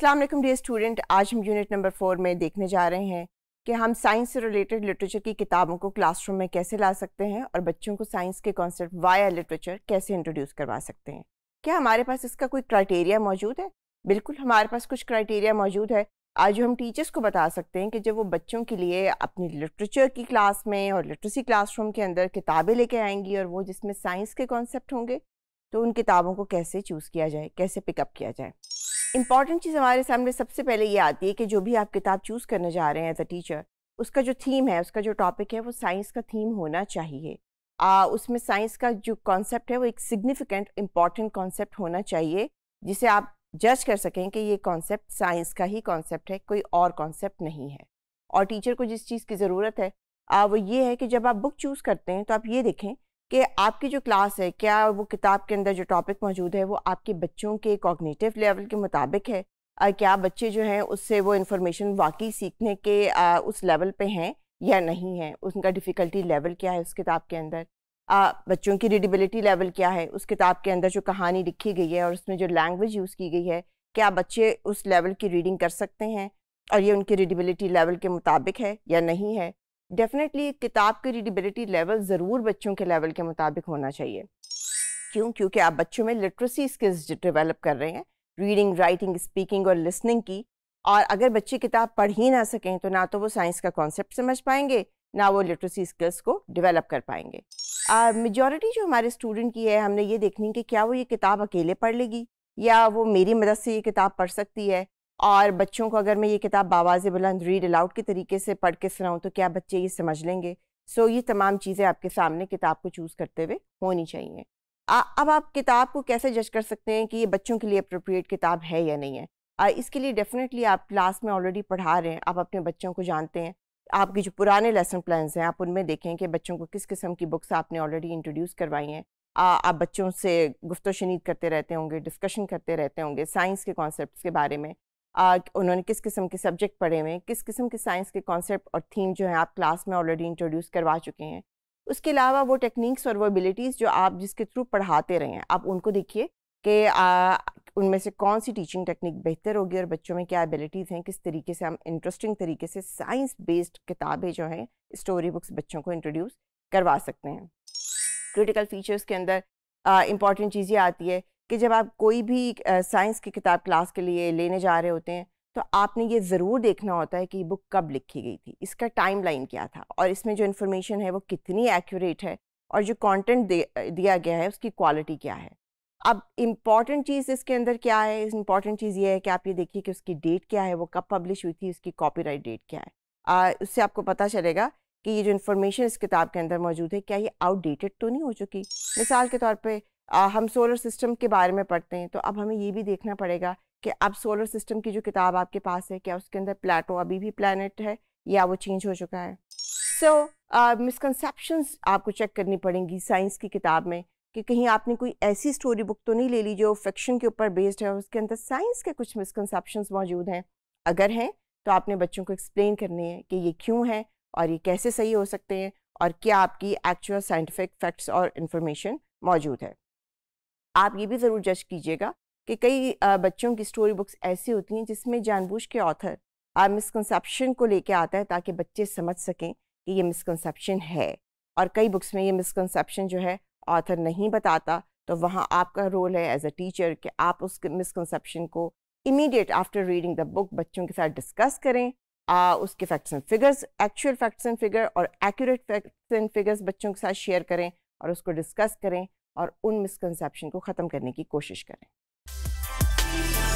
अस्सलाम वालेकुम dear student आज हम यूनिट नंबर फोर में देखने जा रहे हैं कि हम साइंस से रिलेटेड लिटरेचर की किताबों को क्लासरूम में कैसे ला सकते हैं और बच्चों को साइंस के कॉन्सेप्ट वाया लिटरेचर कैसे इंट्रोड्यूस करवा सकते हैं क्या हमारे पास इसका कोई क्राइटेरिया मौजूद है बिल्कुल हमारे पास कुछ क्राइटेरिया मौजूद है आज हम टीचर्स को बता सकते हैं कि जब वो बच्चों के लिए अपनी लिटरेचर की क्लास में और लिटरेसी क्लासरूम के अंदर किताबें लेके आएंगी और वो जिसमें साइंस के कॉन्सेप्ट होंगे तो उन किताबों को कैसे चूज़ किया जाए कैसे पिकअप किया जाए इम्पॉर्टेंट चीज़ हमारे सामने सबसे पहले ये आती है कि जो भी आप किताब चूज़ करने जा रहे हैं एज अ टीचर उसका जो थीम है उसका जो टॉपिक है वो साइंस का थीम होना चाहिए आ, उसमें साइंस का जो कॉन्सेप्ट है वो एक सिग्निफिकेंट इम्पॉर्टेंट कॉन्सेप्ट होना चाहिए जिसे आप जज कर सकें कि ये कॉन्सेप्ट साइंस का ही कॉन्सेप्ट है कोई और कॉन्सेप्ट नहीं है और टीचर को जिस चीज़ की ज़रूरत है आ, वो ये है कि जब आप बुक चूज़ करते हैं तो आप ये देखें कि आपकी जो क्लास है क्या वो किताब के अंदर जो टॉपिक मौजूद है वो आपके बच्चों के कॉग्निटिव लेवल के मुताबिक है आ, क्या बच्चे जो हैं उससे वो इन्फॉर्मेशन वाकई सीखने के आ, उस लेवल पे हैं या नहीं है उनका डिफ़िकल्टी लेवल क्या है उस किताब के अंदर आ, बच्चों की रीडिबिलिटी लेवल क्या है उस किताब के अंदर जो कहानी लिखी गई है और उसमें जो लैंग्वेज यूज़ की गई है क्या बच्चे उस लेवल की रीडिंग कर सकते हैं और ये उनकी रीडिबिलिटी लेवल के मुताबिक है या नहीं है डेफिनेटली किताब की रीडिबिलिटी लेवल ज़रूर बच्चों के लेवल के मुताबिक होना चाहिए क्यों क्योंकि आप बच्चों में लिटरेसी स्किल्स डेवलप कर रहे हैं रीडिंग राइटिंग स्पीकिंग और लिसनिंग की और अगर बच्चे किताब पढ़ ही ना सकें तो ना तो वो साइंस का कॉन्सेप्ट समझ पाएंगे ना वो लिटरेसी स्किल्स को डेवलप कर पाएंगे मेजॉरिटी uh, जो हमारे स्टूडेंट की है हमने ये देखनी कि क्या वो ये किताब अकेले पढ़ लेगी या वो मेरी मदद से ये किताब पढ़ सकती है और बच्चों को अगर मैं ये किताब बावाज बुलंद रीड अलाउड के तरीके से पढ़ के सुनाऊँ तो क्या बच्चे ये समझ लेंगे सो ये तमाम चीज़ें आपके सामने किताब को चूज़ करते हुए होनी चाहिए आ, अब आप किताब को कैसे जज कर सकते हैं कि ये बच्चों के लिए अप्रोप्रिएट किताब है या नहीं है आ, इसके लिए डेफिनेटली आप क्लास में ऑलरेडी पढ़ा रहे हैं आप अपने बच्चों को जानते हैं आपके जो पुराने लेसन प्लान्स हैं आप उनमें देखें कि बच्चों को किस किस्म की बुक्स आपने ऑलरेडी इंट्रोड्यूस करवाई हैं आप बच्चों से गुफ्त शनीद करते रहते होंगे डिस्कशन करते रहते होंगे साइंस के कॉन्सेप्ट के बारे में उन्होंने किस किस्म के सब्जेक्ट पढ़े हुए हैं किस किस्म के साइंस के कॉन्सेप्ट और थीम जो है आप क्लास में ऑलरेडी इंट्रोड्यूस करवा चुके हैं उसके अलावा वो टेक्निक्स और वो एबिलिटीज़ जो आप जिसके थ्रू पढ़ाते रहे हैं आप उनको देखिए कि उनमें से कौन सी टीचिंग टेक्निक बेहतर होगी और बच्चों में क्या एबिलिटीज़ हैं किस तरीके से हम इंटरेस्टिंग तरीके से साइंस बेस्ड किताबें जो हैं स्टोरी बुक्स बच्चों को इंट्रोड्यूस करवा सकते हैं क्रिटिकल फीचर्स के अंदर इंपॉर्टेंट चीज़ें आती है कि जब आप कोई भी साइंस की किताब क्लास के लिए लेने जा रहे होते हैं तो आपने ये ज़रूर देखना होता है कि बुक कब लिखी गई थी इसका टाइम लाइन क्या था और इसमें जो इन्फॉर्मेशन है वो कितनी एक्यूरेट है और जो कंटेंट दिया गया है उसकी क्वालिटी क्या है अब इम्पॉर्टेंट चीज़ इसके अंदर क्या है इम्पॉर्टेंट चीज़ ये है कि आप ये देखिए कि उसकी डेट क्या है वो कब पब्लिश हुई थी उसकी कॉपीराइट डेट क्या है आ, उससे आपको पता चलेगा कि ये जो इन्फॉर्मेशन इस किताब के अंदर मौजूद है क्या ये आउटडेटेड तो नहीं हो चुकी मिसाल के तौर पर आ, हम सोलर सिस्टम के बारे में पढ़ते हैं तो अब हमें ये भी देखना पड़ेगा कि अब सोलर सिस्टम की जो किताब आपके पास है क्या उसके अंदर प्लेटो अभी भी प्लानट है या वो चेंज हो चुका है सो so, uh, आपको चेक करनी पड़ेंगी साइंस की किताब में कि कहीं आपने कोई ऐसी स्टोरी बुक तो नहीं ले ली जो फिक्शन के ऊपर बेस्ड है और उसके अंदर साइंस के कुछ मिसकनसेप्शन मौजूद हैं अगर हैं तो आपने बच्चों को एक्सप्लेन करने हैं कि ये क्यों है और ये कैसे सही हो सकते हैं और क्या आपकी एक्चुअल साइंटिफिक फैक्ट्स और इन्फॉर्मेशन मौजूद है आप ये भी ज़रूर जज कीजिएगा कि कई बच्चों की स्टोरी बुक्स ऐसी होती हैं जिसमें जानबूझ के ऑथर मिसकनसेप्शन को लेके आता है ताकि बच्चे समझ सकें कि ये मिसकनसेप्शन है और कई बुक्स में ये मिसकनसेप्शन जो है ऑथर नहीं बताता तो वहाँ आपका रोल है एज अ टीचर कि आप उस मिसकनसेप्शन को immediate after reading the book बच्चों के साथ डिस्कस करें आ, उसके facts and figures actual facts and figure और एक्यूरेट फैक्ट्स एंड फिगर्स बच्चों के साथ शेयर करें और उसको डिस्कस करें और उन मिसकनसेप्शन को ख़त्म करने की कोशिश करें